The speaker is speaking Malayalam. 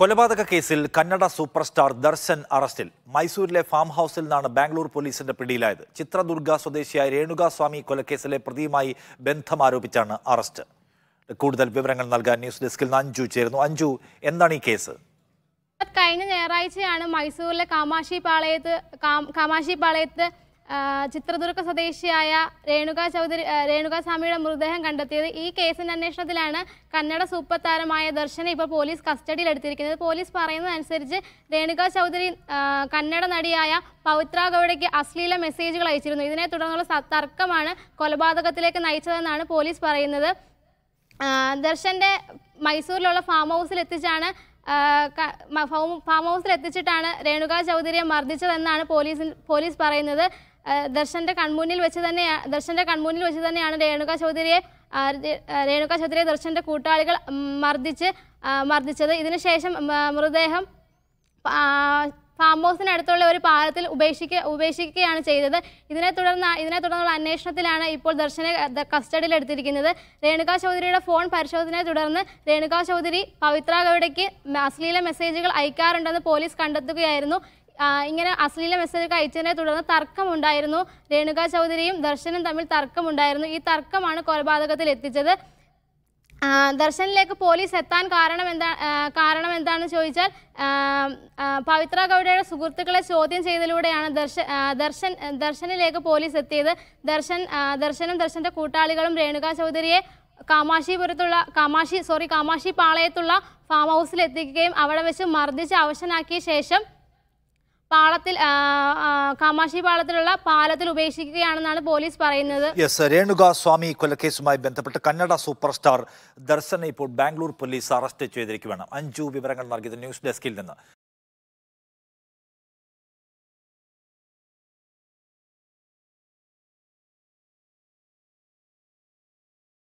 കൊലപാതക കേസിൽ കന്നഡ സൂപ്പർ സ്റ്റാർ ദർശൻ അറസ്റ്റിൽ മൈസൂരിലെ ഫാം ഹൗസിൽ നിന്നാണ് ബാംഗ്ലൂർ പോലീസിന്റെ പിടിയിലായത് ചിത്രദുർഗ സ്വദേശിയായ രേണുകാസ്വാമി കൊലക്കേസിലെ പ്രതിയുമായി ബന്ധം ആരോപിച്ചാണ് അറസ്റ്റ് കൂടുതൽ വിവരങ്ങൾ നൽകാൻ ന്യൂസ് ഡെസ്കിൽ നിന്ന് അഞ്ജു ചേരുന്നു അഞ്ജു എന്താണ് ഈ കേസ് കഴിഞ്ഞ ഞായറാഴ്ചയാണ് മൈസൂരിലെ കാമാശി പാളയത്ത് കാമാശി പാളയത്ത് ചിത്രദുർഗ സ്വദേശിയായ രേണുക ചൗധരി രേണുക സ്വാമിയുടെ മൃതദേഹം കണ്ടെത്തിയത് ഈ കേസിൻ്റെ അന്വേഷണത്തിലാണ് കന്നഡ സൂപ്പർ താരമായ ദർശനെ ഇപ്പോൾ പോലീസ് കസ്റ്റഡിയിൽ എടുത്തിരിക്കുന്നത് പോലീസ് പറയുന്നതനുസരിച്ച് രേണുക ചൗധരി കന്നഡ നടിയായ പവിത്ര ഗൗഡയ്ക്ക് അശ്ലീല മെസ്സേജുകൾ അയച്ചിരുന്നു ഇതിനെ തുടർന്നുള്ള തർക്കമാണ് കൊലപാതകത്തിലേക്ക് നയിച്ചതെന്നാണ് പോലീസ് പറയുന്നത് ദർശൻ്റെ മൈസൂരിലുള്ള ഫാം ഹൗസിൽ എത്തിച്ചാണ് ഫാം ഹൗസിൽ എത്തിച്ചിട്ടാണ് രേണുക ചൗധരിയെ മർദ്ദിച്ചതെന്നാണ് പോലീസ് പോലീസ് പറയുന്നത് ദർശന്റെ കൺമുന്നിൽ വെച്ച് തന്നെ ദർശന്റെ കൺമുന്നിൽ വെച്ച് തന്നെയാണ് രേണുക ചൗധരിയെ രേണുക ചൗധരിയെ ദർശന്റെ കൂട്ടാളികൾ മർദ്ദിച്ച് മർദ്ദിച്ചത് ഇതിനുശേഷം മൃതദേഹം ഫാം ഹൗസിനടുത്തുള്ള ഒരു പാലത്തിൽ ഉപേക്ഷിക്ക ഉപേക്ഷിക്കുകയാണ് ചെയ്തത് ഇതിനെ തുടർന്ന് ഇതിനെ തുടർന്നുള്ള അന്വേഷണത്തിലാണ് ഇപ്പോൾ ദർശനെ കസ്റ്റഡിയിലെടുത്തിരിക്കുന്നത് രേണുക ചൗധരിയുടെ ഫോൺ പരിശോധനയെ തുടർന്ന് രേണുക ചൗധരി പവിത്ര ഗൗഡയ്ക്ക് അശ്ലീല മെസ്സേജുകൾ അയക്കാറുണ്ടെന്ന് പോലീസ് കണ്ടെത്തുകയായിരുന്നു ഇങ്ങനെ അശ്ലീല മെസ്സേജൊക്കെ അയച്ചതിനെ തുടർന്ന് തർക്കമുണ്ടായിരുന്നു രേണുക ചൗധരിയും ദർശനും തമ്മിൽ തർക്കമുണ്ടായിരുന്നു ഈ തർക്കമാണ് കൊലപാതകത്തിൽ എത്തിച്ചത് ദർശനിലേക്ക് പോലീസ് എത്താൻ കാരണം എന്താ കാരണം എന്താണെന്ന് ചോദിച്ചാൽ പവിത്ര ഗൗഡയുടെ സുഹൃത്തുക്കളെ ചോദ്യം ചെയ്തതിലൂടെയാണ് ദർശ ദർശൻ ദർശനിലേക്ക് പോലീസ് എത്തിയത് ദർശൻ ദർശനും ദർശൻ്റെ കൂട്ടാളികളും രേണുക ചൗധരിയെ കാമാശിപുരത്തുള്ള കാമാശി സോറി കാമാശി പാളയത്തുള്ള ഫാം ഹൗസിൽ എത്തിക്കുകയും അവിടെ വെച്ച് മർദ്ദിച്ച് അവശനാക്കിയ ശേഷം പാളത്തിൽ കാമാശി പാളത്തിലുള്ള പാലത്തിൽ ഉപേക്ഷിക്കുകയാണെന്നാണ് പോലീസ് പറയുന്നത് യെസ് രേണുക സ്വാമി കൊലക്കേസുമായി ബന്ധപ്പെട്ട് കന്നഡ സൂപ്പർ സ്റ്റാർ ദർശനെ ഇപ്പോൾ ബാംഗ്ലൂർ പോലീസ് അറസ്റ്റ് ചെയ്തിരിക്കുകയാണ് അഞ്ചു വിവരങ്ങൾ നൽകിയത് ന്യൂസ് ഡെസ്കിൽ നിന്ന്